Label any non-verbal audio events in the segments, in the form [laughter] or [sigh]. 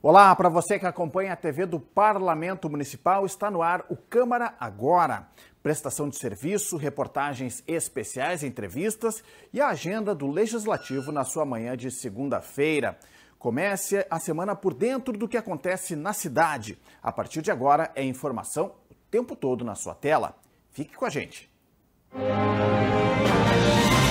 Olá, para você que acompanha a TV do Parlamento Municipal, está no ar o Câmara Agora. Prestação de serviço, reportagens especiais, entrevistas e a agenda do Legislativo na sua manhã de segunda-feira. Comece a semana por dentro do que acontece na cidade. A partir de agora é informação o tempo todo na sua tela. Fique com a gente. Música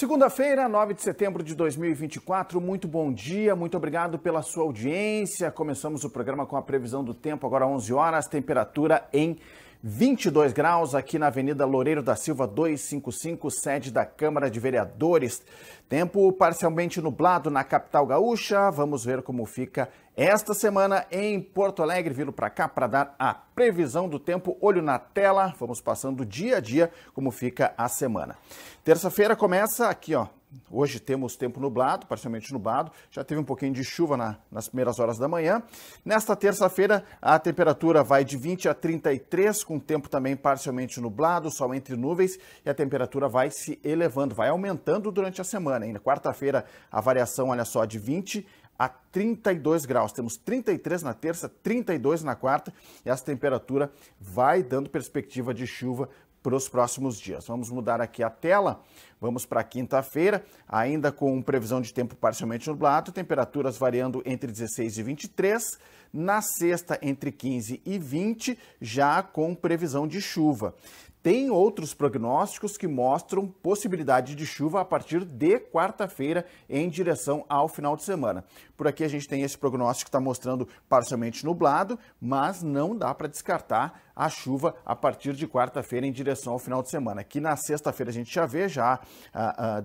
Segunda-feira, 9 de setembro de 2024. Muito bom dia, muito obrigado pela sua audiência. Começamos o programa com a previsão do tempo, agora 11 horas, temperatura em 22 graus aqui na Avenida Loureiro da Silva 255, sede da Câmara de Vereadores. Tempo parcialmente nublado na capital gaúcha. Vamos ver como fica esta semana em Porto Alegre. Viro para cá para dar a previsão do tempo. Olho na tela. Vamos passando dia a dia como fica a semana. Terça-feira começa aqui, ó, Hoje temos tempo nublado, parcialmente nublado, já teve um pouquinho de chuva na, nas primeiras horas da manhã. Nesta terça-feira, a temperatura vai de 20 a 33, com tempo também parcialmente nublado, sol entre nuvens, e a temperatura vai se elevando, vai aumentando durante a semana. Ainda quarta-feira, a variação, olha só, de 20 a 32 graus. Temos 33 na terça, 32 na quarta e essa temperatura vai dando perspectiva de chuva para os próximos dias. Vamos mudar aqui a tela, vamos para quinta-feira, ainda com previsão de tempo parcialmente nublado, temperaturas variando entre 16 e 23, na sexta entre 15 e 20, já com previsão de chuva. Tem outros prognósticos que mostram possibilidade de chuva a partir de quarta-feira em direção ao final de semana. Por aqui a gente tem esse prognóstico que está mostrando parcialmente nublado, mas não dá para descartar a chuva a partir de quarta-feira em direção ao final de semana. Aqui na sexta-feira a gente já vê já a, a,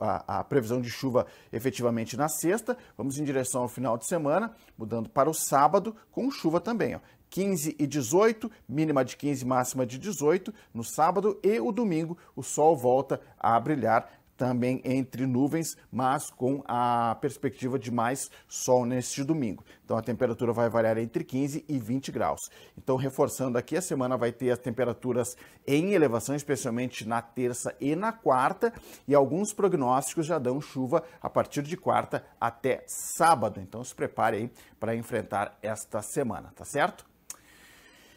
a, a previsão de chuva efetivamente na sexta. Vamos em direção ao final de semana, mudando para o sábado com chuva também. Ó. 15 e 18, mínima de 15, máxima de 18 no sábado e o domingo o sol volta a brilhar também entre nuvens, mas com a perspectiva de mais sol neste domingo. Então a temperatura vai variar entre 15 e 20 graus. Então reforçando aqui, a semana vai ter as temperaturas em elevação, especialmente na terça e na quarta, e alguns prognósticos já dão chuva a partir de quarta até sábado. Então se prepare aí para enfrentar esta semana, tá certo?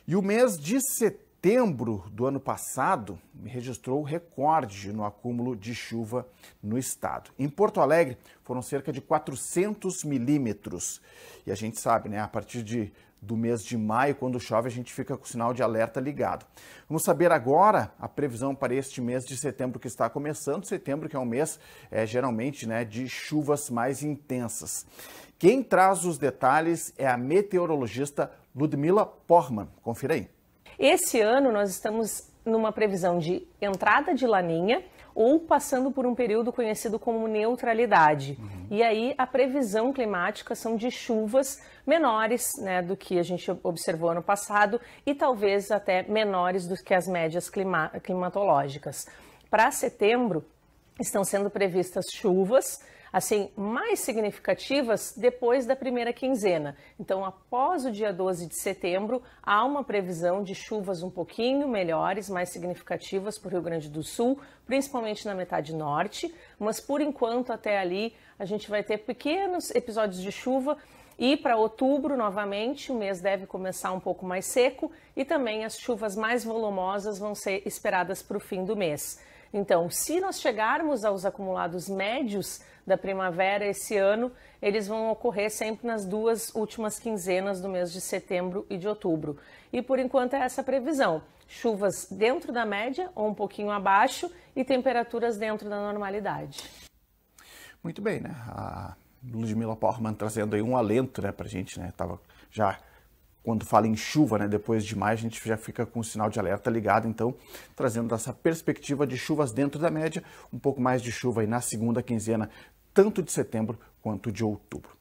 E o mês de setembro do ano passado registrou recorde no acúmulo de chuva no estado. Em Porto Alegre foram cerca de 400 milímetros. E a gente sabe, né, a partir de do mês de maio, quando chove, a gente fica com o sinal de alerta ligado. Vamos saber agora a previsão para este mês de setembro que está começando, setembro que é um mês é, geralmente né, de chuvas mais intensas. Quem traz os detalhes é a meteorologista Ludmila Porman. Confira aí. Esse ano nós estamos numa previsão de entrada de laninha ou passando por um período conhecido como neutralidade. Uhum. E aí a previsão climática são de chuvas menores né, do que a gente observou ano passado e talvez até menores do que as médias clima climatológicas. Para setembro, estão sendo previstas chuvas assim, mais significativas depois da primeira quinzena. Então, após o dia 12 de setembro, há uma previsão de chuvas um pouquinho melhores, mais significativas para o Rio Grande do Sul, principalmente na metade norte, mas por enquanto até ali a gente vai ter pequenos episódios de chuva. E para outubro, novamente, o mês deve começar um pouco mais seco e também as chuvas mais volumosas vão ser esperadas para o fim do mês. Então, se nós chegarmos aos acumulados médios da primavera esse ano, eles vão ocorrer sempre nas duas últimas quinzenas do mês de setembro e de outubro. E por enquanto é essa previsão: chuvas dentro da média ou um pouquinho abaixo e temperaturas dentro da normalidade. Muito bem, né? A Ludmila Porman trazendo aí um alento, né, pra gente, né? Tava já quando fala em chuva, né, depois de mais a gente já fica com o sinal de alerta ligado, então, trazendo essa perspectiva de chuvas dentro da média, um pouco mais de chuva aí na segunda quinzena, tanto de setembro quanto de outubro.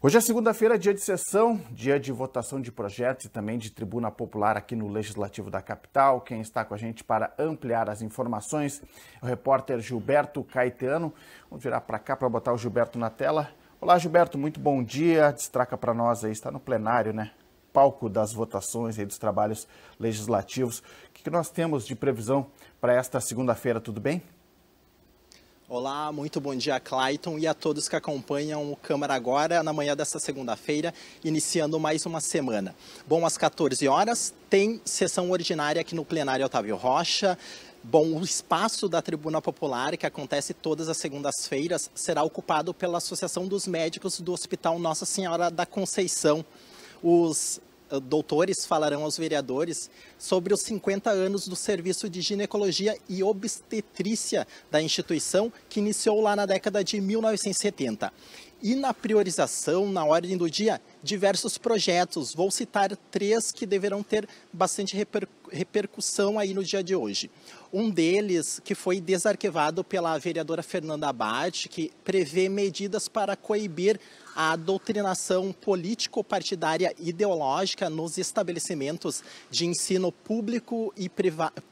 Hoje é segunda-feira, dia de sessão, dia de votação de projetos e também de tribuna popular aqui no Legislativo da Capital. Quem está com a gente para ampliar as informações é o repórter Gilberto Caetano. Vamos virar para cá para botar o Gilberto na tela. Olá, Gilberto, muito bom dia. Destraca para nós aí, está no plenário, né? palco das votações e dos trabalhos legislativos. O que nós temos de previsão para esta segunda-feira, tudo bem? Olá, muito bom dia, Clayton, e a todos que acompanham o Câmara agora na manhã desta segunda-feira, iniciando mais uma semana. Bom, às 14 horas tem sessão ordinária aqui no plenário Otávio Rocha. Bom, o espaço da Tribuna Popular, que acontece todas as segundas-feiras, será ocupado pela Associação dos Médicos do Hospital Nossa Senhora da Conceição os eh, doutores falarão aos vereadores sobre os 50 anos do serviço de ginecologia e obstetrícia da instituição, que iniciou lá na década de 1970. E na priorização, na ordem do dia, diversos projetos. Vou citar três que deverão ter bastante reper, repercussão aí no dia de hoje. Um deles, que foi desarquivado pela vereadora Fernanda Abate, que prevê medidas para coibir a doutrinação político-partidária ideológica nos estabelecimentos de ensino público e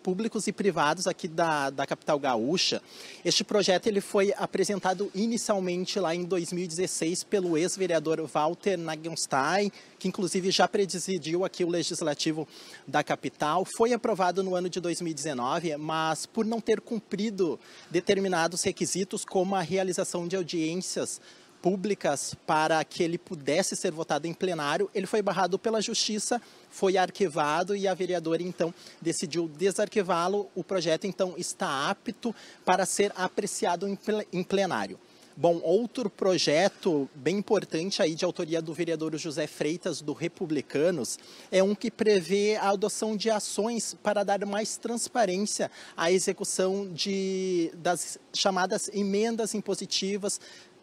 públicos e privados aqui da, da capital gaúcha. Este projeto ele foi apresentado inicialmente lá em 2016 pelo ex-vereador Walter Nagenstein, que inclusive já presidiu aqui o Legislativo da capital. Foi aprovado no ano de 2019, mas por não ter cumprido determinados requisitos, como a realização de audiências públicas para que ele pudesse ser votado em plenário, ele foi barrado pela justiça, foi arquivado e a vereadora então decidiu desarquivá-lo. O projeto então está apto para ser apreciado em plenário. Bom, outro projeto bem importante aí de autoria do vereador José Freitas do Republicanos é um que prevê a adoção de ações para dar mais transparência à execução de das chamadas emendas impositivas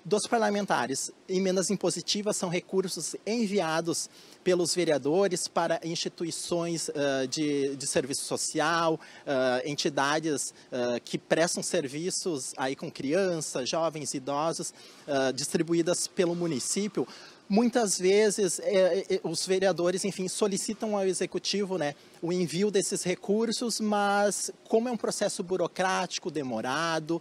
dos parlamentares. Emendas impositivas são recursos enviados pelos vereadores para instituições uh, de, de, serviço social, uh, entidades uh, que prestam serviços aí com crianças, jovens, idosos, distribuídas pelo município. Muitas vezes eh, os vereadores, enfim, solicitam ao executivo né, o envio desses recursos, mas como é um processo burocrático, demorado,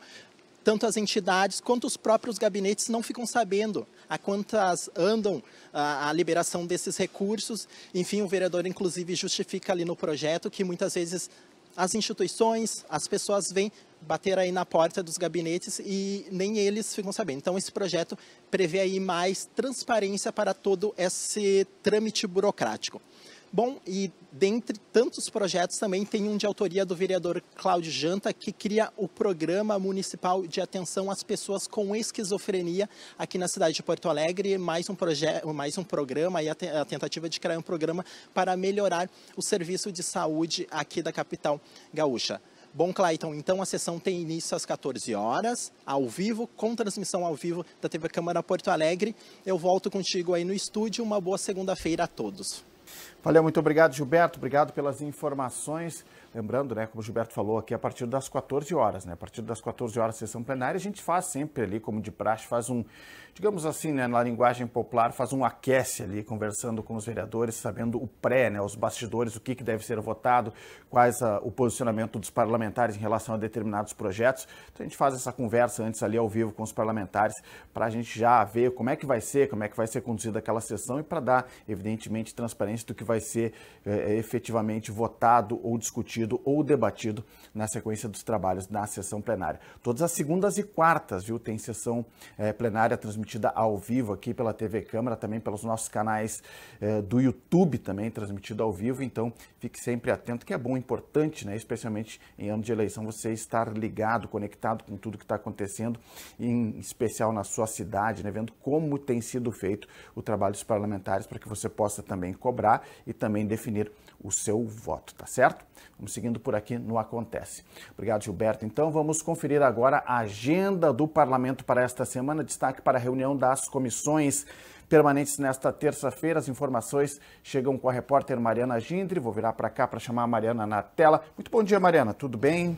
tanto as entidades quanto os próprios gabinetes não ficam sabendo a quantas andam a, a, liberação desses recursos. Enfim, o vereador, inclusive, justifica ali no projeto que muitas vezes as instituições, as pessoas vêm bater aí na porta dos gabinetes e nem eles ficam sabendo. Então, esse projeto prevê aí mais transparência para todo esse trâmite burocrático. Bom, e dentre tantos projetos também tem um de autoria do vereador Cláudio Janta, que cria o Programa Municipal de Atenção às Pessoas com Esquizofrenia aqui na cidade de Porto Alegre. Mais um, mais um programa e a, tentativa de criar um programa para melhorar o serviço de saúde aqui da capital gaúcha. Bom, Clayton, então a sessão tem início às 14 horas, ao vivo, com transmissão ao vivo da TV Câmara Porto Alegre. Eu volto contigo aí no estúdio. Uma boa segunda-feira a todos. Valeu, muito obrigado, Gilberto. Obrigado pelas informações. Lembrando, né, como o Gilberto falou aqui, a partir das 14 horas, né? A partir das 14 horas, sessão plenária, a gente faz sempre ali, como de praxe, faz um, digamos assim, né, na linguagem popular, faz um aquece ali, conversando com os vereadores, sabendo o pré, né, os bastidores, o que, que deve ser votado, quais a, o posicionamento dos parlamentares em relação a determinados projetos. Então a gente faz essa conversa antes ali ao vivo com os parlamentares, para a gente já ver como é que vai ser, como é que vai ser conduzida aquela sessão e para dar, evidentemente, transparência do que vai vai ser é, é, efetivamente votado ou discutido ou debatido na sequência dos trabalhos na sessão plenária. Todas as segundas e quartas, viu, tem sessão é, plenária transmitida ao vivo aqui pela TV Câmara, também pelos nossos canais é, do YouTube, também transmitido ao vivo. Então, fique sempre atento, que é bom, importante, né, especialmente em ano de eleição, você estar ligado, conectado com tudo que está acontecendo, em especial na sua cidade, né, vendo como tem sido feito o trabalho dos parlamentares, para que você possa também cobrar e também definir o seu voto, tá certo? Vamos seguindo por aqui no Acontece. Obrigado, Gilberto. Então, vamos conferir agora a agenda do parlamento para esta semana. Destaque para a reunião das comissões permanentes nesta terça-feira. As informações chegam com a repórter Mariana Gindre. Vou virar para cá para chamar a Mariana na tela. Muito bom dia, Mariana. Tudo bem?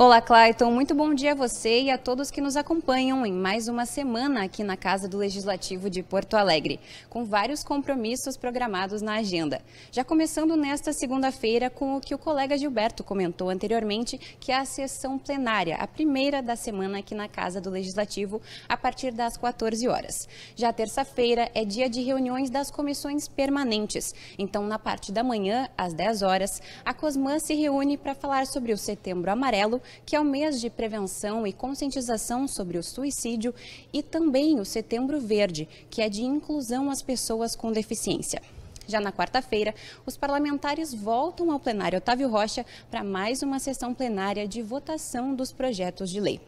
Olá, Clayton. Muito bom dia a você e a todos que nos acompanham em mais uma semana aqui na Casa do Legislativo de Porto Alegre, com vários compromissos programados na agenda. Já começando nesta segunda-feira com o que o colega Gilberto comentou anteriormente, que é a sessão plenária, a primeira da semana aqui na Casa do Legislativo, a partir das 14 horas. Já terça-feira é dia de reuniões das comissões permanentes. Então, na parte da manhã, às 10 horas, a Cosman se reúne para falar sobre o Setembro Amarelo que é o mês de prevenção e conscientização sobre o suicídio, e também o Setembro Verde, que é de inclusão às pessoas com deficiência. Já na quarta-feira, os parlamentares voltam ao plenário Otávio Rocha para mais uma sessão plenária de votação dos projetos de lei.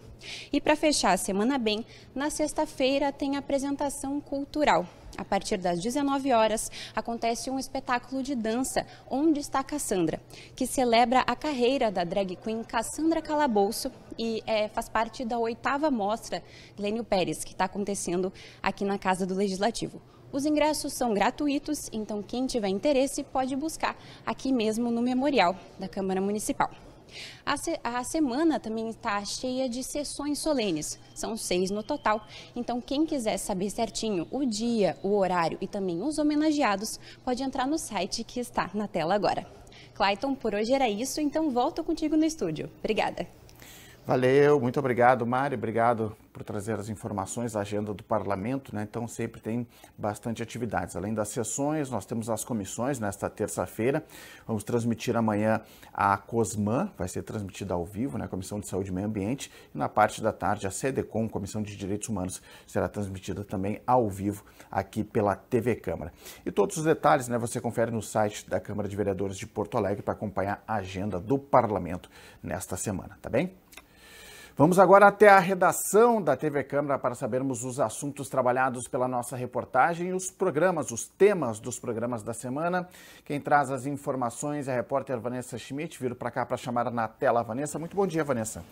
E para fechar a semana bem, na sexta-feira tem apresentação cultural a partir das 19 horas, acontece um espetáculo de dança Onde está Cassandra, que celebra a carreira da drag queen Cassandra Calabouço e é, faz parte da oitava mostra Glênio Pérez, que está acontecendo aqui na Casa do Legislativo. Os ingressos são gratuitos, então quem tiver interesse pode buscar aqui mesmo no memorial da Câmara Municipal. A, se, a semana também está cheia de sessões solenes, são seis no total. Então, quem quiser saber certinho o dia, o horário e também os homenageados, pode entrar no site que está na tela agora. Clayton, por hoje era isso, então volto contigo no estúdio. Obrigada. Valeu, muito obrigado, Mari, obrigado por trazer as informações, a agenda do parlamento, né? então sempre tem bastante atividades. Além das sessões, nós temos as comissões nesta terça-feira, vamos transmitir amanhã a COSMAN, vai ser transmitida ao vivo, né? Comissão de Saúde e Meio Ambiente, e na parte da tarde a CDCOM, Comissão de Direitos Humanos, será transmitida também ao vivo aqui pela TV Câmara. E todos os detalhes né, você confere no site da Câmara de Vereadores de Porto Alegre para acompanhar a agenda do parlamento nesta semana, tá bem? Vamos agora até a redação da TV Câmara para sabermos os assuntos trabalhados pela nossa reportagem e os programas, os temas dos programas da semana. Quem traz as informações é a repórter Vanessa Schmidt. Viro para cá para chamar na tela a Vanessa. Muito bom dia, Vanessa.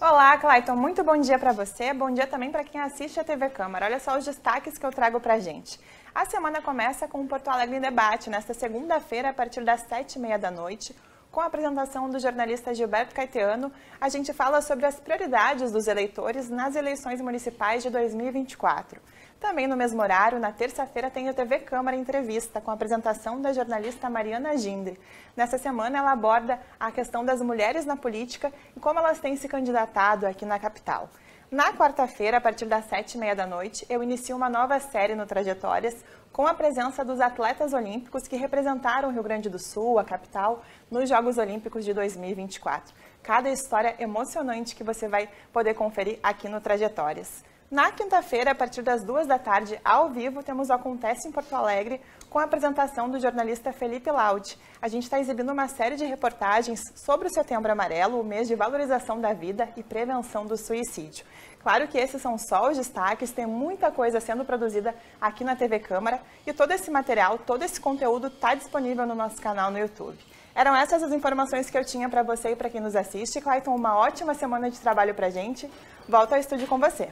Olá, Clayton. Muito bom dia para você. Bom dia também para quem assiste a TV Câmara. Olha só os destaques que eu trago para gente. A semana começa com o Porto Alegre em Debate, nesta segunda-feira, a partir das sete e meia da noite. Com a apresentação do jornalista Gilberto Caetano, a gente fala sobre as prioridades dos eleitores nas eleições municipais de 2024. Também no mesmo horário, na terça-feira, tem o TV Câmara Entrevista, com a apresentação da jornalista Mariana Gindre. Nessa semana, ela aborda a questão das mulheres na política e como elas têm se candidatado aqui na capital. Na quarta-feira, a partir das sete e meia da noite, eu inicio uma nova série no Trajetórias com a presença dos atletas olímpicos que representaram o Rio Grande do Sul, a capital, nos Jogos Olímpicos de 2024. Cada história emocionante que você vai poder conferir aqui no Trajetórias. Na quinta-feira, a partir das duas da tarde, ao vivo, temos o Acontece em Porto Alegre com a apresentação do jornalista Felipe Laud. A gente está exibindo uma série de reportagens sobre o Setembro Amarelo, o mês de valorização da vida e prevenção do suicídio. Claro que esses são só os destaques, tem muita coisa sendo produzida aqui na TV Câmara e todo esse material, todo esse conteúdo está disponível no nosso canal no YouTube. Eram essas as informações que eu tinha para você e para quem nos assiste. Clayton, uma ótima semana de trabalho para gente. Volto ao estúdio com você.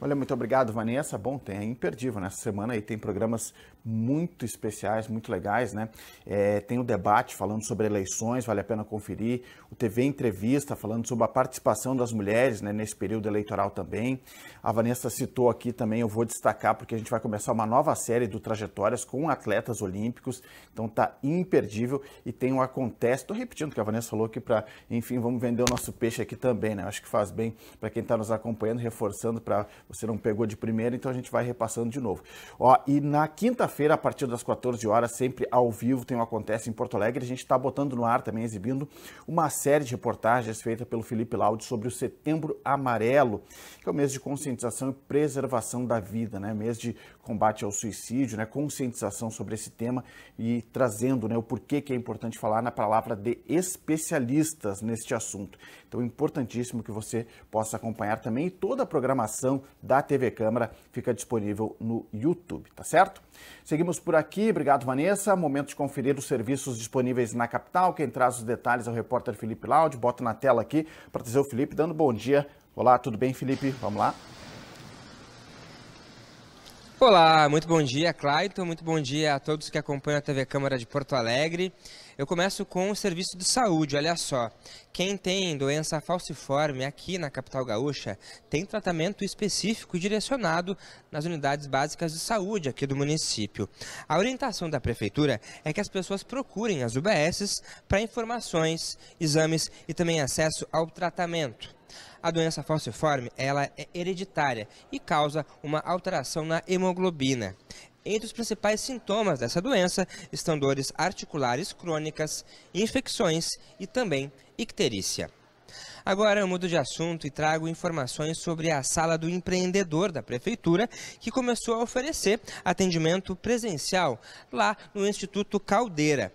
Olha, muito obrigado, Vanessa. Bom, tem é imperdível nessa semana e tem programas muito especiais, muito legais, né? É, tem o debate falando sobre eleições, vale a pena conferir. O TV Entrevista falando sobre a participação das mulheres né, nesse período eleitoral também. A Vanessa citou aqui também, eu vou destacar, porque a gente vai começar uma nova série do Trajetórias com atletas olímpicos, então tá imperdível e tem o Acontece, tô repetindo o que a Vanessa falou aqui para, enfim, vamos vender o nosso peixe aqui também, né? Acho que faz bem para quem está nos acompanhando, reforçando para você não pegou de primeira, então a gente vai repassando de novo. Ó, e na quinta quinta-feira, a partir das 14 horas, sempre ao vivo, tem o um Acontece em Porto Alegre. A gente está botando no ar também, exibindo uma série de reportagens feita pelo Felipe Laude sobre o Setembro Amarelo, que é o mês de conscientização e preservação da vida, né? Mês de combate ao suicídio, né, conscientização sobre esse tema e trazendo né, o porquê que é importante falar na palavra de especialistas neste assunto. Então, é importantíssimo que você possa acompanhar também e toda a programação da TV Câmara fica disponível no YouTube, tá certo? Seguimos por aqui, obrigado Vanessa. Momento de conferir os serviços disponíveis na capital. Quem traz os detalhes é o repórter Felipe Laud, Bota na tela aqui para trazer o Felipe dando bom dia. Olá, tudo bem, Felipe? Vamos lá. Olá, muito bom dia, Clayton. Muito bom dia a todos que acompanham a TV Câmara de Porto Alegre. Eu começo com o serviço de saúde, olha só. Quem tem doença falciforme aqui na capital gaúcha tem tratamento específico e direcionado nas unidades básicas de saúde aqui do município. A orientação da prefeitura é que as pessoas procurem as UBSs para informações, exames e também acesso ao tratamento. A doença falciforme ela é hereditária e causa uma alteração na hemoglobina. Entre os principais sintomas dessa doença estão dores articulares crônicas, infecções e também icterícia. Agora eu mudo de assunto e trago informações sobre a Sala do Empreendedor da Prefeitura, que começou a oferecer atendimento presencial lá no Instituto Caldeira.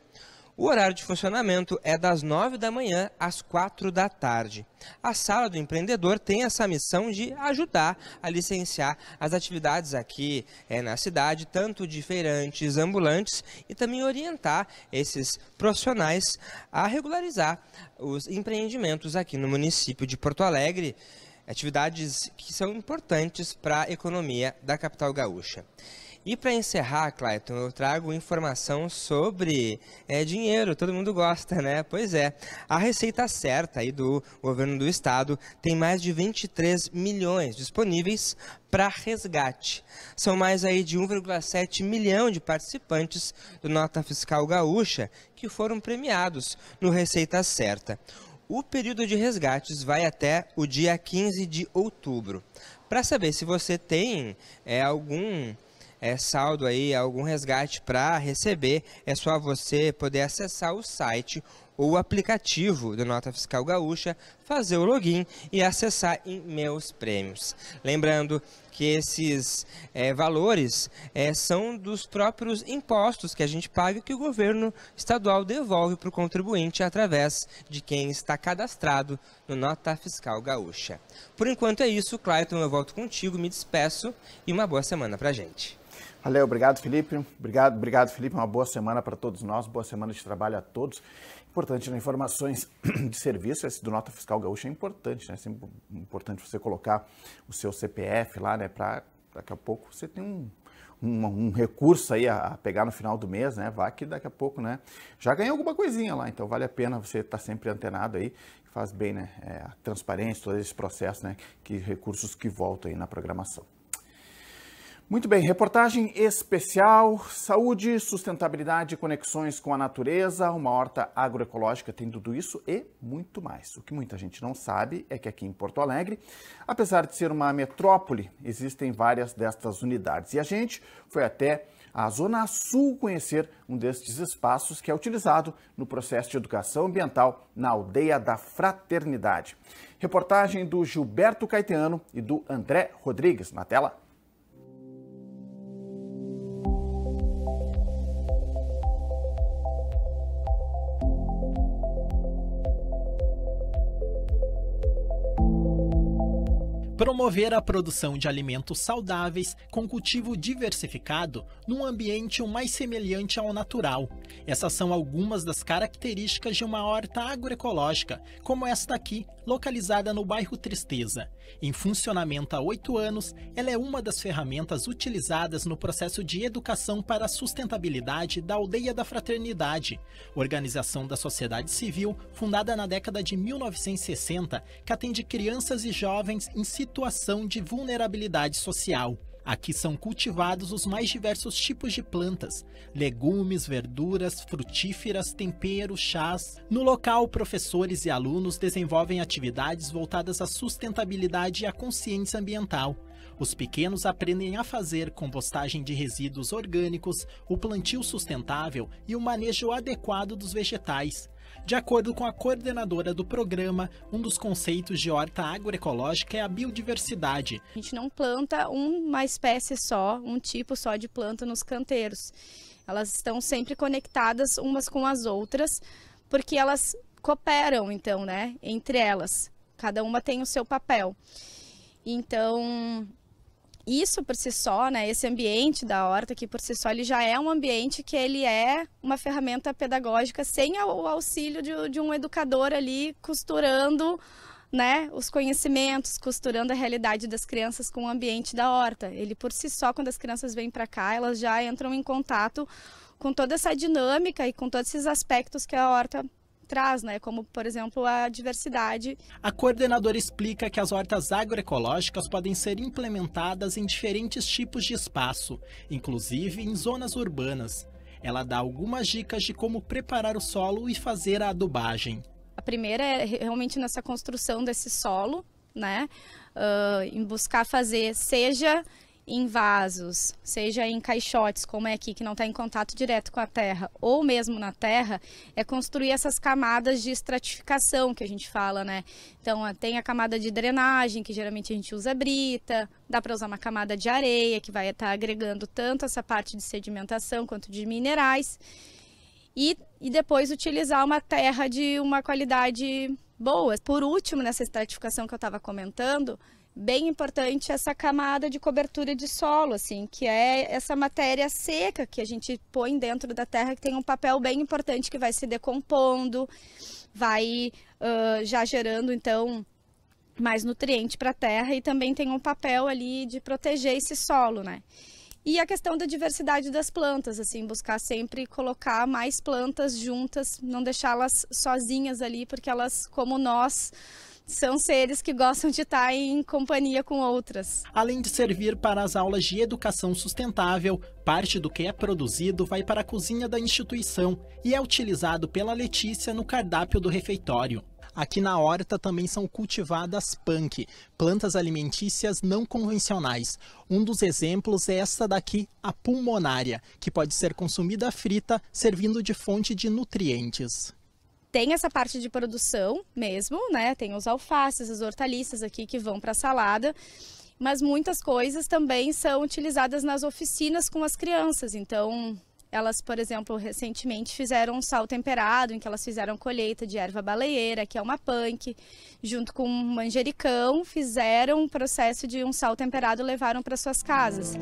O horário de funcionamento é das 9 da manhã às 4 da tarde. A Sala do Empreendedor tem essa missão de ajudar a licenciar as atividades aqui é, na cidade, tanto de feirantes, ambulantes e também orientar esses profissionais a regularizar os empreendimentos aqui no município de Porto Alegre, atividades que são importantes para a economia da capital gaúcha. E para encerrar, Clayton, eu trago informação sobre é, dinheiro. Todo mundo gosta, né? Pois é. A receita certa aí do governo do estado tem mais de 23 milhões disponíveis para resgate. São mais aí de 1,7 milhão de participantes do Nota Fiscal Gaúcha que foram premiados no Receita Certa. O período de resgates vai até o dia 15 de outubro. Para saber se você tem é, algum é, saldo aí, algum resgate para receber, é só você poder acessar o site ou o aplicativo do Nota Fiscal Gaúcha, fazer o login e acessar em Meus Prêmios. Lembrando que esses é, valores é, são dos próprios impostos que a gente paga que o governo estadual devolve para o contribuinte através de quem está cadastrado no Nota Fiscal Gaúcha. Por enquanto é isso, Clayton, eu volto contigo, me despeço e uma boa semana para gente. Valeu, obrigado Felipe. Obrigado, obrigado Felipe. Uma boa semana para todos nós, boa semana de trabalho a todos. Importante, né? informações [clears throat] de serviço, esse do Nota Fiscal Gaúcha é importante, né? É sempre importante você colocar o seu CPF lá, né? Para daqui a pouco você tem um, um, um recurso aí a, a, pegar no final do mês, né? Vá que daqui a pouco, né? Já ganhou alguma coisinha lá, então vale a pena você estar tá sempre antenado aí faz bem, né? É, a transparência, todo esse processo, né? Que recursos que voltam aí na programação. Muito bem, reportagem especial: saúde, sustentabilidade, conexões com a natureza, uma horta agroecológica tem tudo isso e muito mais. O que muita gente não sabe é que aqui em Porto Alegre, apesar de ser uma metrópole, existem várias destas unidades. E a gente foi até a Zona Sul conhecer um destes espaços que é utilizado no processo de educação ambiental na Aldeia da Fraternidade. Reportagem do Gilberto Caetano e do André Rodrigues na tela. promover a produção de alimentos saudáveis com cultivo diversificado num ambiente o mais semelhante ao natural. Essas são algumas das características de uma horta agroecológica, como esta aqui, localizada no bairro Tristeza. Em funcionamento há oito anos, ela é uma das ferramentas utilizadas no processo de educação para a sustentabilidade da Aldeia da Fraternidade, organização da sociedade civil fundada na década de 1960, que atende crianças e jovens em situação situação de vulnerabilidade social. Aqui são cultivados os mais diversos tipos de plantas, legumes, verduras, frutíferas, temperos, chás. No local, professores e alunos desenvolvem atividades voltadas à sustentabilidade e à consciência ambiental. Os pequenos aprendem a fazer compostagem de resíduos orgânicos, o plantio sustentável e o manejo adequado dos vegetais. De acordo com a coordenadora do programa, um dos conceitos de horta agroecológica é a biodiversidade. A gente não planta uma espécie só, um tipo só de planta nos canteiros. Elas estão sempre conectadas umas com as outras, porque elas cooperam, então, né, entre elas. Cada uma tem o seu papel. Então, isso por si só, né, esse ambiente da horta aqui por si só, ele já é um ambiente que ele é uma ferramenta pedagógica sem o auxílio de, de um educador ali costurando né, os conhecimentos, costurando a realidade das crianças com o ambiente da horta. Ele por si só, quando as crianças vêm para cá, elas já entram em contato com toda essa dinâmica e com todos esses aspectos que a horta traz, né? Como, por exemplo, a diversidade. A coordenadora explica que as hortas agroecológicas podem ser implementadas em diferentes tipos de espaço, inclusive em zonas urbanas. Ela dá algumas dicas de como preparar o solo e fazer a adubagem. A primeira é realmente nessa construção desse solo, né? Uh, em buscar fazer, seja em vasos, seja em caixotes, como é aqui, que não está em contato direto com a terra, ou mesmo na terra, é construir essas camadas de estratificação que a gente fala, né? Então, tem a camada de drenagem, que geralmente a gente usa brita, dá para usar uma camada de areia, que vai estar tá agregando tanto essa parte de sedimentação quanto de minerais, e, e depois utilizar uma terra de uma qualidade boa. Por último, nessa estratificação que eu estava comentando, bem importante essa camada de cobertura de solo, assim, que é essa matéria seca que a gente põe dentro da terra, que tem um papel bem importante que vai se decompondo, vai uh, já gerando, então, mais nutriente para a terra e também tem um papel ali de proteger esse solo, né? E a questão da diversidade das plantas, assim, buscar sempre colocar mais plantas juntas, não deixá-las sozinhas ali, porque elas, como nós, são seres que gostam de estar em companhia com outras. Além de servir para as aulas de educação sustentável, parte do que é produzido vai para a cozinha da instituição e é utilizado pela Letícia no cardápio do refeitório. Aqui na horta também são cultivadas punk, plantas alimentícias não convencionais. Um dos exemplos é essa daqui, a pulmonária, que pode ser consumida frita, servindo de fonte de nutrientes tem essa parte de produção mesmo, né? Tem os alfaces, as hortaliças aqui que vão para a salada mas muitas coisas também são utilizadas nas oficinas com as crianças. Então, elas, por exemplo, recentemente fizeram um sal temperado, em que elas fizeram colheita de erva baleeira, que é uma punk, junto com um manjericão, fizeram um processo de um sal temperado, levaram para suas casas.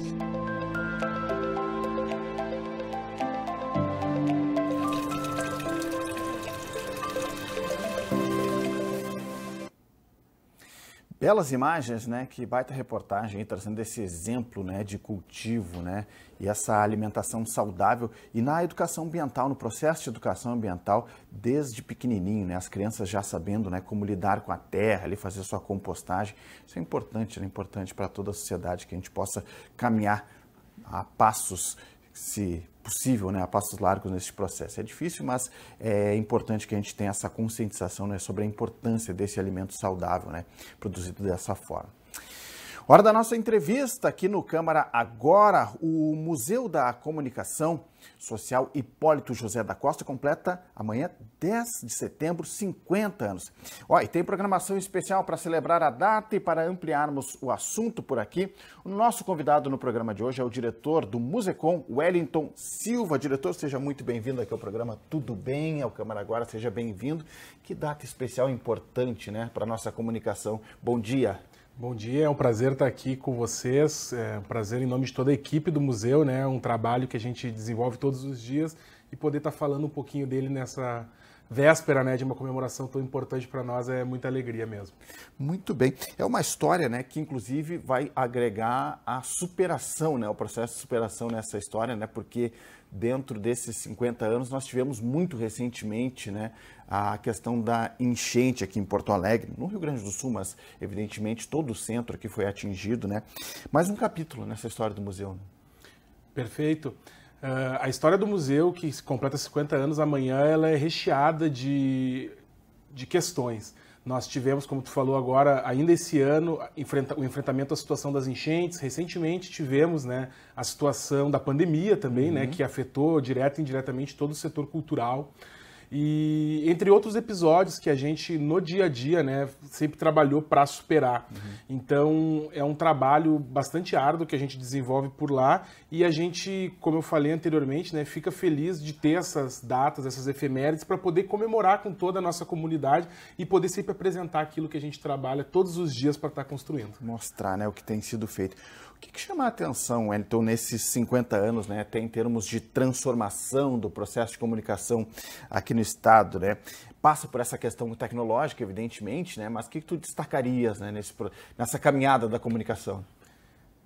Belas imagens, né? Que baita reportagem, trazendo esse exemplo, né, de cultivo, né? E essa alimentação saudável e na educação ambiental, no processo de educação ambiental desde pequenininho, né? As crianças já sabendo, né, como lidar com a terra, ali fazer sua compostagem. Isso é importante, é Importante para toda a sociedade que a gente possa caminhar a passos se possível, né, a passos largos nesse processo. É difícil, mas é importante que a gente tenha essa conscientização né, sobre a importância desse alimento saudável, né, produzido dessa forma. Hora da nossa entrevista aqui no Câmara Agora, o Museu da Comunicação Social Hipólito José da Costa completa amanhã, 10 de setembro, 50 anos. Ó, e tem programação especial para celebrar a data e para ampliarmos o assunto por aqui. O nosso convidado no programa de hoje é o diretor do Musecom, Wellington Silva. Diretor, seja muito bem-vindo aqui ao programa Tudo Bem, ao Câmara Agora, seja bem-vindo. Que data especial importante, né, para nossa comunicação. Bom dia. Bom dia, é um prazer estar aqui com vocês. É um prazer em nome de toda a equipe do museu, né? É um trabalho que a gente desenvolve todos os dias e poder estar falando um pouquinho dele nessa véspera né, de uma comemoração tão importante para nós é muita alegria mesmo. Muito bem. É uma história né, que, inclusive, vai agregar a superação, né, o processo de superação nessa história, né, porque dentro desses 50 anos nós tivemos muito recentemente né, a questão da enchente aqui em Porto Alegre, no Rio Grande do Sul, mas evidentemente todo o centro aqui foi atingido. Né? Mais um capítulo nessa história do museu. Né? Perfeito. Uh, a história do museu, que completa 50 anos amanhã, ela é recheada de, de questões. Nós tivemos, como tu falou agora, ainda esse ano, enfrenta, o enfrentamento à situação das enchentes. Recentemente tivemos né, a situação da pandemia também, né, uhum. né, que afetou direto e indiretamente todo o setor cultural. E entre outros episódios que a gente, no dia a dia, né, sempre trabalhou para superar. Uhum. Então, é um trabalho bastante árduo que a gente desenvolve por lá e a gente, como eu falei anteriormente, né, fica feliz de ter essas datas, essas efemérides, para poder comemorar com toda a nossa comunidade e poder sempre apresentar aquilo que a gente trabalha todos os dias para estar tá construindo. Mostrar né, o que tem sido feito que, que chama a atenção, então, nesses 50 anos, né, até em termos de transformação do processo de comunicação aqui no Estado? Né? Passa por essa questão tecnológica, evidentemente, né, mas o que, que tu destacarias né, nesse, nessa caminhada da comunicação?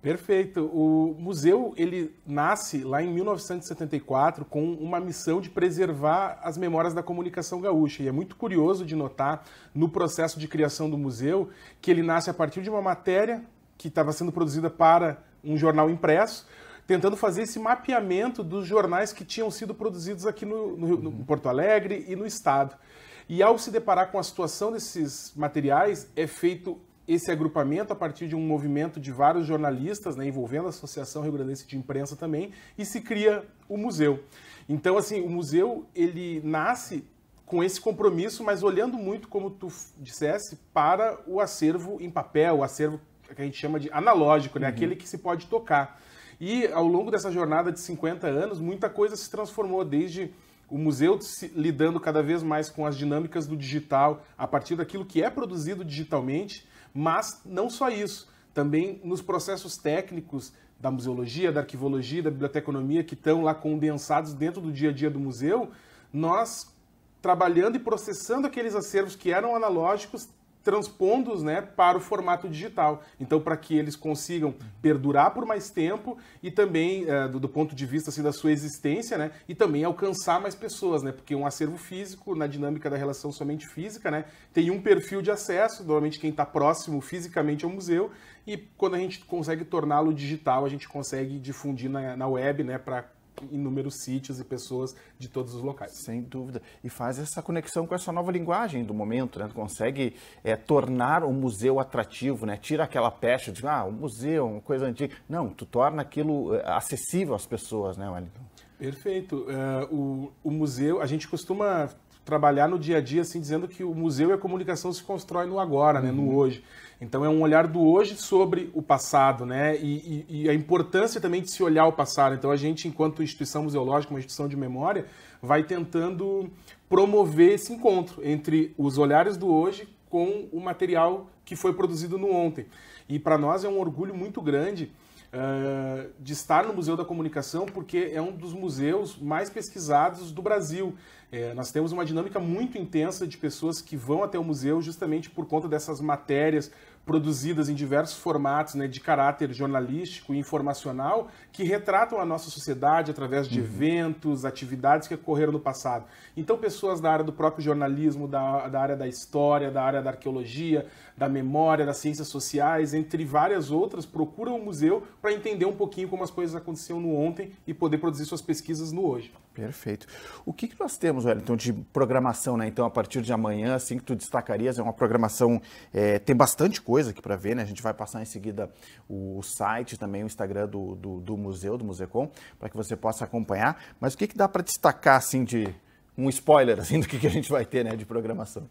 Perfeito. O museu ele nasce lá em 1974 com uma missão de preservar as memórias da comunicação gaúcha. E é muito curioso de notar no processo de criação do museu que ele nasce a partir de uma matéria que estava sendo produzida para um jornal impresso, tentando fazer esse mapeamento dos jornais que tinham sido produzidos aqui no, no, no, uhum. Porto Alegre e no estado. E ao se deparar com a situação desses materiais, é feito esse agrupamento a partir de um movimento de vários jornalistas, né, envolvendo a Associação Rio Grandense de Imprensa também, e se cria o museu. Então, assim, o museu ele nasce com esse compromisso, mas olhando muito, como tu dissesse, para o acervo em papel, o acervo que a gente chama de analógico, né? Uhum. Aquele que se pode tocar. E ao longo dessa jornada de 50 anos, muita coisa se transformou, desde o museu lidando cada vez mais com as dinâmicas do digital, a partir daquilo que é produzido digitalmente, mas não só isso, também nos processos técnicos da museologia, da arquivologia, da biblioteconomia, que estão lá condensados dentro do dia a dia do museu, nós trabalhando e processando aqueles acervos que eram analógicos, transpondo-os né, para o formato digital. Então, para que eles consigam perdurar por mais tempo e também, eh, do, do, ponto de vista assim, da sua existência, né, e também alcançar mais pessoas, né, porque um acervo físico, na dinâmica da relação somente física, né, tem um perfil de acesso, normalmente quem está próximo fisicamente ao museu, e quando a gente consegue torná-lo digital, a gente consegue difundir na, na web né, para inúmeros sítios e pessoas de todos os locais. Sem dúvida. E faz essa conexão com essa nova linguagem do momento, né? Consegue é, tornar o museu atrativo, né? Tira aquela pecha de, ah, o um museu, é uma coisa antiga. Não, tu torna aquilo eh, acessível às pessoas, né, Wellington? Perfeito. Uh, o, o museu, a gente costuma trabalhar no dia a dia, assim, dizendo que o museu e a comunicação se constrói no agora, né, no uhum. hoje. Então é um olhar do hoje sobre o passado, né, e, e, e a importância também de se olhar o passado. Então a gente, enquanto instituição museológica, uma instituição de memória, vai tentando promover esse encontro entre os olhares do hoje com o material que foi produzido no ontem. E para nós é um orgulho muito grande uh, de estar no Museu da Comunicação, porque é um dos museus mais pesquisados do Brasil. É, nós temos uma dinâmica muito intensa de pessoas que vão até o museu justamente por conta dessas matérias produzidas em diversos formatos, né, de caráter jornalístico e informacional, que retratam a nossa sociedade através de uhum. eventos, atividades que ocorreram no passado. Então, pessoas da área do próprio jornalismo, da, da área da história, da área da arqueologia, da memória, das ciências sociais, entre várias outras, procuram o museu para entender um pouquinho como as coisas aconteciam no ontem e poder produzir suas pesquisas no hoje. Perfeito. O que, que nós temos, Wellington, de programação, né? Então, a partir de amanhã, assim que tu destacarias, é uma programação, é, tem bastante coisa aqui para ver, né? A gente vai passar em seguida o, site, também o Instagram do, do, do museu, do Musecom, para que você possa acompanhar. Mas o que, que dá para destacar, assim, de um spoiler, assim, do que, que a gente vai ter, né, de programação?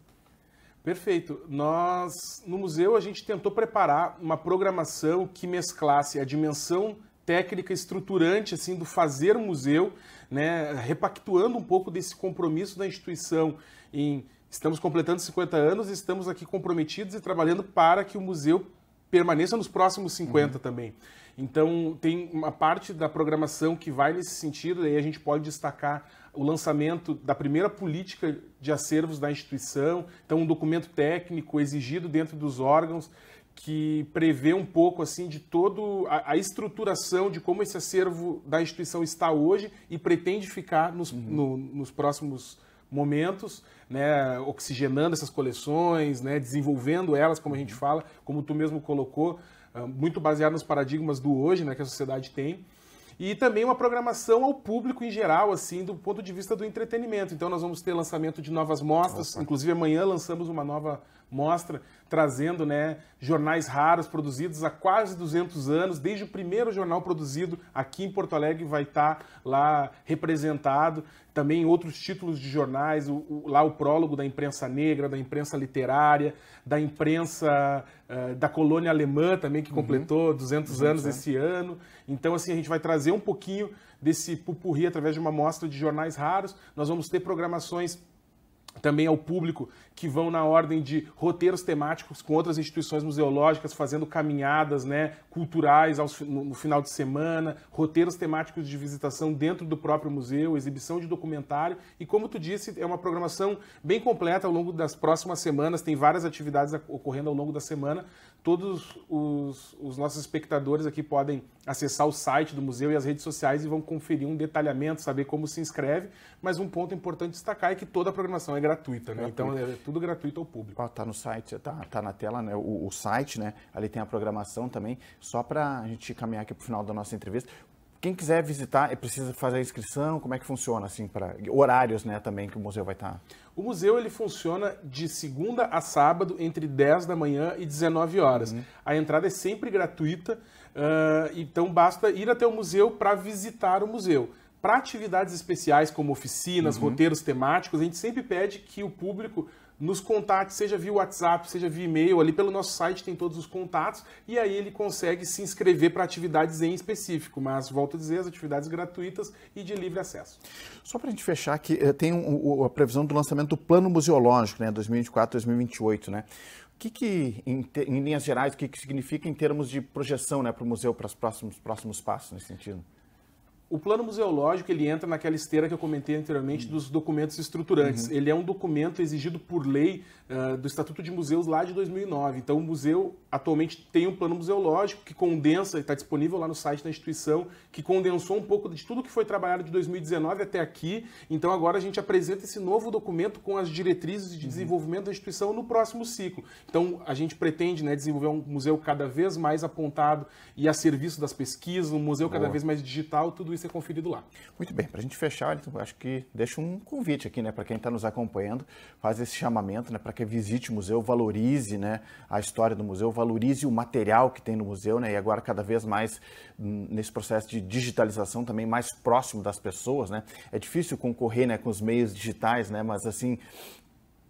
Perfeito. Nós, no museu, a gente tentou preparar uma programação que mesclasse a dimensão técnica estruturante assim do fazer museu, né, repactuando um pouco desse compromisso da instituição em estamos completando 50 anos, e estamos aqui comprometidos e trabalhando para que o museu permaneça nos próximos 50 uhum. também. Então, tem uma parte da programação que vai nesse sentido, aí a gente pode destacar o lançamento da primeira política de acervos da instituição, então um documento técnico exigido dentro dos órgãos que prevê um pouco assim de todo a, a estruturação de como esse acervo da instituição está hoje e pretende ficar nos, uhum. no, nos próximos momentos, né, oxigenando essas coleções, né, desenvolvendo elas, como a gente uhum. fala, como tu mesmo colocou, ah, muito baseado nos paradigmas do hoje, né, que a sociedade tem e também uma programação ao público em geral, assim, do ponto de vista do entretenimento. Então nós vamos ter lançamento de novas mostras, Opa. inclusive amanhã lançamos uma nova mostra, trazendo né, jornais raros produzidos há quase 200 anos, desde o primeiro jornal produzido aqui em Porto Alegre vai estar tá lá representado, também outros títulos de jornais, o, o, lá o prólogo da imprensa negra, da imprensa literária, da imprensa uh, da colônia alemã também, que uhum. completou uhum. 200 uhum. anos esse ano. Então, assim, a gente vai trazer um pouquinho desse pupurri através de uma mostra de jornais raros. Nós vamos ter programações também ao público que vão na ordem de roteiros temáticos com outras instituições museológicas fazendo caminhadas né, culturais aos, no, no, final de semana, roteiros temáticos de visitação dentro do próprio museu, exibição de documentário e como tu disse é uma programação bem completa ao longo das próximas semanas tem várias atividades ocorrendo ao longo da semana todos os, os, nossos espectadores aqui podem acessar o site do museu e as redes sociais e vão conferir um detalhamento, saber como se inscreve. Mas um ponto importante destacar é que toda a programação é gratuita, né? Gratuito. Então é tudo gratuito ao público. Está no site, está tá na tela, né? O, o, site, né? Ali tem a programação também. Só para a gente caminhar aqui para o final da nossa entrevista. Quem quiser visitar, é, precisa fazer a inscrição, como é que funciona, assim, para horários, né, também que o museu vai estar. Tá... O museu ele funciona de segunda a sábado, entre 10 da manhã e 19 horas. Uhum. A entrada é sempre gratuita, uh, então basta ir até o museu para visitar o museu. Para atividades especiais como oficinas, uhum. roteiros temáticos, a gente sempre pede que o público nos contatos, seja via WhatsApp, seja via e-mail, ali pelo nosso site tem todos os contatos e aí ele consegue se inscrever para atividades em específico, mas volto a dizer, as atividades gratuitas e de livre acesso. Só para a gente fechar aqui, eh, tem a previsão do lançamento do Plano Museológico, né, 2024-2028, né? O que, que em, em, linhas gerais, o que, que significa em termos de projeção né, para o museu, para os próximos, próximos passos nesse sentido? O plano museológico ele entra naquela esteira que eu comentei anteriormente dos documentos estruturantes. Uhum. Ele é um documento exigido por lei uh, do Estatuto de Museus lá de 2009. Então o museu atualmente tem um plano museológico que condensa, está disponível lá no site da instituição, que condensou um pouco de tudo que foi trabalhado de 2019 até aqui. Então agora a gente apresenta esse novo documento com as diretrizes de uhum. desenvolvimento da instituição no próximo ciclo. Então a gente pretende né, desenvolver um museu cada vez mais apontado e a serviço das pesquisas, um museu Boa. cada vez mais digital, tudo isso ser conferido lá. Muito bem, para a gente fechar, acho que deixa um convite aqui né, para quem está nos acompanhando, faz esse chamamento né, para que visite o museu, valorize né, a história do museu, valorize o material que tem no museu né, e agora cada vez mais hum, nesse processo de digitalização também mais próximo das pessoas. Né? É difícil concorrer né, com os meios digitais, né, mas assim,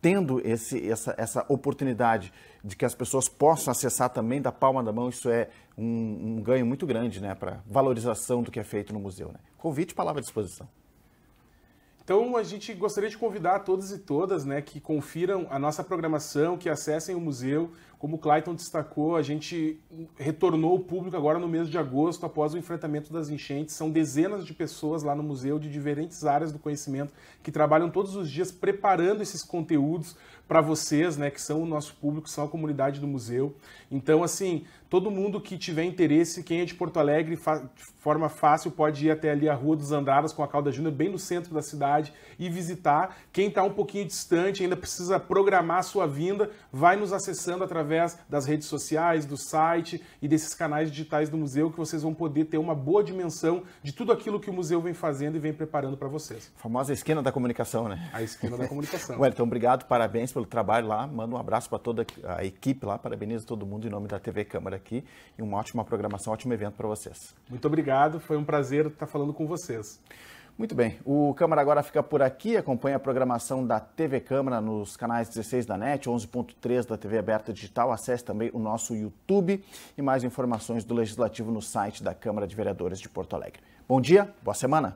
tendo esse, essa, essa oportunidade de que as pessoas possam acessar também da palma da mão, isso é, um, um ganho muito grande né, para valorização do que é feito no museu. Né? Convite, palavra à disposição. Então a gente gostaria de convidar todos e todas né, que confiram a nossa programação, que acessem o museu. Como o Clayton destacou, a gente retornou o público agora no mês de agosto, após o enfrentamento das enchentes. São dezenas de pessoas lá no museu de diferentes áreas do conhecimento que trabalham todos os dias preparando esses conteúdos para vocês, né, que são o nosso público, são a comunidade do museu. Então, assim, todo mundo que tiver interesse, quem é de Porto Alegre, de forma fácil, pode ir até ali a Rua dos Andradas com a Calda Júnior, bem no centro da cidade, e visitar. Quem está um pouquinho distante, ainda precisa programar a sua vinda, vai nos acessando através das redes sociais, do site e desses canais digitais do museu, que vocês vão poder ter uma boa dimensão de tudo aquilo que o museu vem fazendo e vem preparando para vocês. A famosa esquina da comunicação, né? A esquina da comunicação. [laughs] Wellington, obrigado, parabéns pelo trabalho lá. Mando um abraço para toda a equipe lá. Parabenizo todo mundo em nome da TV Câmara aqui. E uma ótima programação, ótimo evento para vocês. Muito obrigado. Foi um prazer estar falando com vocês. Muito bem, o Câmara agora fica por aqui. Acompanhe a programação da TV Câmara nos canais 16 da NET, 11.3 da TV Aberta Digital. Acesse também o nosso YouTube e mais informações do Legislativo no site da Câmara de Vereadores de Porto Alegre. Bom dia, boa semana!